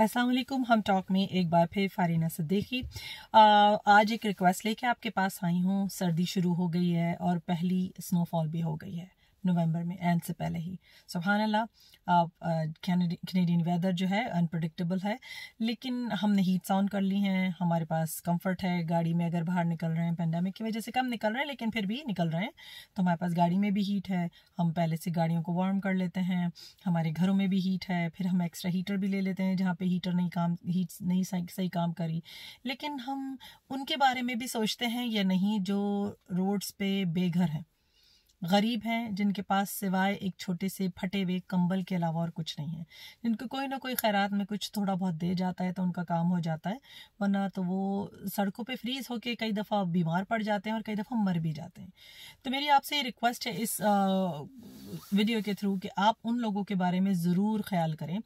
असलम हम टॉक में एक बार फिर फारीना सिद्दीकी आज एक रिक्वेस्ट लेके आपके पास आई हूँ सर्दी शुरू हो गई है और पहली स्नोफॉल भी हो गई है नवंबर में एंड से पहले ही सुबहानल्ला कैनेडियन वेदर जो है अनप्रडिक्टेबल है लेकिन हमने हीट साउंड कर ली हैं हमारे पास कंफर्ट है गाड़ी में अगर बाहर निकल रहे हैं पेंडेमिक की वजह से कम निकल रहे हैं लेकिन फिर भी निकल रहे हैं तो हमारे पास गाड़ी में भी हीट है हम पहले से गाड़ियों को वार्म कर लेते हैं हमारे घरों में भी हीट है फिर हम एक्स्ट्रा हीटर भी ले लेते हैं जहाँ पर हीटर नहीं काम हीट नहीं सही, सही काम करी लेकिन हम उनके बारे में भी सोचते हैं या नहीं जो रोड्स पे बेघर हैं गरीब हैं जिनके पास सिवाय एक छोटे से फटे हुए कंबल के अलावा और कुछ नहीं है जिनको कोई ना कोई खैरात में कुछ थोड़ा बहुत दे जाता है तो उनका काम हो जाता है वरना तो वो सड़कों पे फ्रीज होके कई दफ़ा बीमार पड़ जाते हैं और कई दफ़ा मर भी जाते हैं तो मेरी आपसे ये रिक्वेस्ट है इस आ, वीडियो के थ्रू कि आप उन लोगों के बारे में ज़रूर ख्याल करें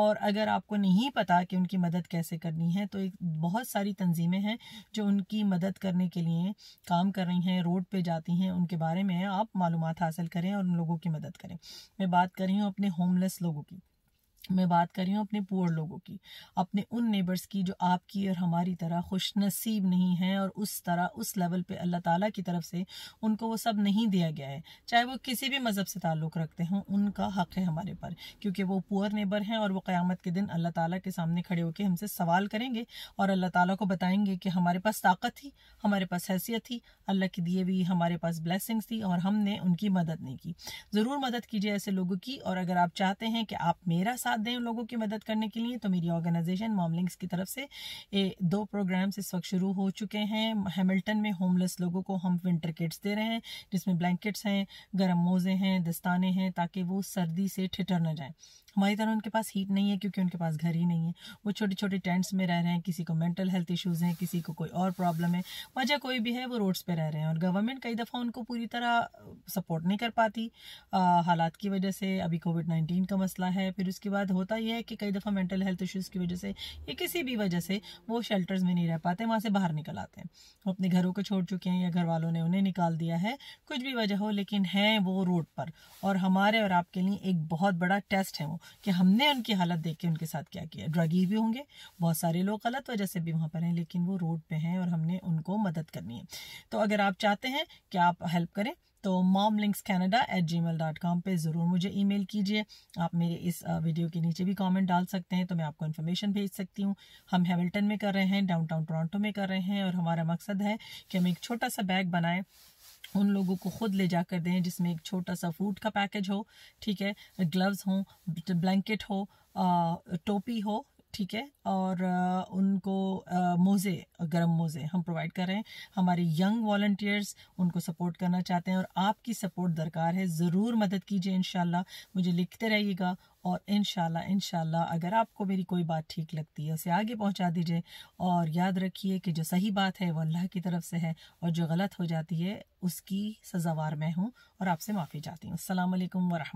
और अगर आपको नहीं पता कि उनकी मदद कैसे करनी है तो एक बहुत सारी तंजीमें हैं जो उनकी मदद करने के लिए काम कर रही हैं रोड पे जाती हैं उनके बारे में आप मालूम हासिल करें और उन लोगों की मदद करें मैं बात कर रही हूँ अपने होमलेस लोगों की मैं बात कर रही हूँ अपने पुअर लोगों की अपने उन नेबर्स की जो आपकी और हमारी तरह खुश नसीब नहीं है और उस तरह उस लेवल पे अल्लाह ताला की तरफ से उनको वो सब नहीं दिया गया है चाहे वो किसी भी मज़हब से ताल्लुक़ रखते हों उनका हक़ है हमारे पर क्योंकि वो पुअर नेबर हैं और वो क़्यामत के दिन अल्लाह ताला के सामने खड़े होकर हमसे सवाल करेंगे और अल्लाह ताला को बताएंगे कि हमारे पास ताकत थी हमारे पास हैसियत थी अल्लाह की दिए हुई हमारे पास ब्लेसिंग्स थी और हमने उनकी मदद नहीं की ज़रूर मदद कीजिए ऐसे लोगों की और अगर आप चाहते हैं कि आप मेरा साथ साथ दें लोगों की मदद करने के लिए तो मेरी ऑर्गेनाइजेशन मॉमलिंग्स की तरफ से ए, दो प्रोग्राम्स इस वक्त शुरू हो चुके हैं हेमल्टन में होमलेस लोगों को हम विंटर किट्स दे रहे हैं जिसमें ब्लैंकेट्स हैं गर्म मोज़े हैं दस्ताने हैं ताकि वो सर्दी से ठिठर ना जाए हमारी तरह उनके पास हीट नहीं है क्योंकि उनके पास घर ही नहीं है वो छोटे छोटे टेंट्स में रह रहे हैं किसी को मेंटल हेल्थ इश्यूज़ हैं किसी को कोई और प्रॉब्लम है वजह कोई भी है वो रोड्स पे रह रहे हैं और गवर्नमेंट कई दफ़ा उनको पूरी तरह सपोर्ट नहीं कर पाती हालात की वजह से अभी कोविड नाइन्टीन का मसला है फिर उसके बाद बाद होता यह है कि कई दफ़ा मेंटल हेल्थ इश्यूज़ की वजह से या किसी भी वजह से वो शेल्टर्स में नहीं रह पाते वहाँ से बाहर निकल आते हैं वो अपने घरों को छोड़ चुके हैं या घर वालों ने उन्हें निकाल दिया है कुछ भी वजह हो लेकिन हैं वो रोड पर और हमारे और आपके लिए एक बहुत बड़ा टेस्ट है वो कि हमने उनकी हालत देख के उनके साथ क्या किया ड्रगी भी होंगे बहुत सारे लोग गलत वजह से भी वहाँ पर हैं लेकिन वो रोड पर हैं और हमने उनको मदद करनी है तो अगर आप चाहते हैं कि आप हेल्प करें तो mom links Canada at gmail dot com पर ज़रूर मुझे ई मेल कीजिए आप मेरे इस वीडियो के नीचे भी कॉमेंट डाल सकते हैं तो मैं आपको इन्फॉर्मेशन भेज सकती हूँ हम हेमिल्टन में कर रहे हैं डाउन टाउन टोरटो में कर रहे हैं और हमारा मकसद है कि हम एक छोटा सा बैग बनाएं उन लोगों को खुद ले जाकर दें जिसमें एक छोटा सा फूड का पैकेज हो ठीक है ग्लव्स हों ब्लैंकेट हो टोपी हो ठीक है और उनको मोज़े गर्म मोज़े हम प्रोवाइड कर रहे हैं हमारे यंग वॉल्टियर्स उनको सपोर्ट करना चाहते हैं और आपकी सपोर्ट दरकार है ज़रूर मदद कीजिए इन मुझे लिखते रहिएगा और इन इन अगर आपको मेरी कोई बात ठीक लगती है उसे आगे पहुंचा दीजिए और याद रखिए कि जो सही बात है वो अल्लाह की तरफ से है और जो गलत हो जाती है उसकी सज़ावार मैं हूँ और आपसे माफ़ी चाहती हूँ अल्लाम वरह